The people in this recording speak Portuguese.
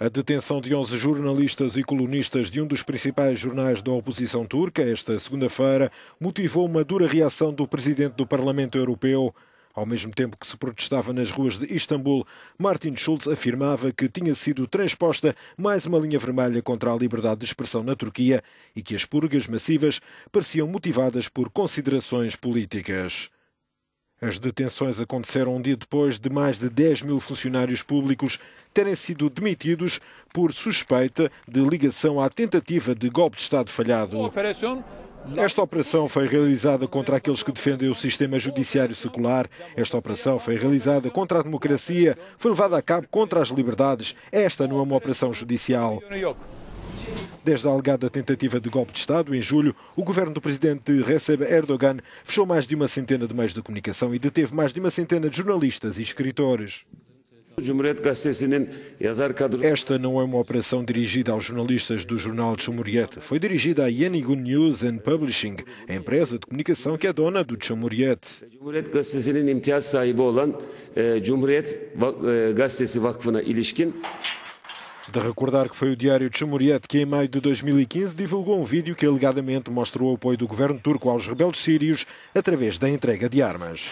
A detenção de 11 jornalistas e colunistas de um dos principais jornais da oposição turca esta segunda-feira motivou uma dura reação do presidente do Parlamento Europeu. Ao mesmo tempo que se protestava nas ruas de Istambul, Martin Schulz afirmava que tinha sido transposta mais uma linha vermelha contra a liberdade de expressão na Turquia e que as purgas massivas pareciam motivadas por considerações políticas. As detenções aconteceram um dia depois de mais de 10 mil funcionários públicos terem sido demitidos por suspeita de ligação à tentativa de golpe de Estado falhado. Esta operação foi realizada contra aqueles que defendem o sistema judiciário secular. Esta operação foi realizada contra a democracia, foi levada a cabo contra as liberdades. Esta não é uma operação judicial. Desde a alegada tentativa de golpe de Estado, em julho, o governo do presidente Recep Erdogan fechou mais de uma centena de meios de comunicação e deteve mais de uma centena de jornalistas e escritores. Esta não é uma operação dirigida aos jornalistas do jornal Cumhuriyet. Foi dirigida à Yenigun News and Publishing, a empresa de comunicação que é dona do Cumhuriyet. gazetesinin imtiyaz sahibi olan Cumhuriyet gazetesi vakfına ilişkin de recordar que foi o diário Cumhuriyet que, em maio de 2015, divulgou um vídeo que alegadamente mostrou o apoio do governo turco aos rebeldes sírios através da entrega de armas.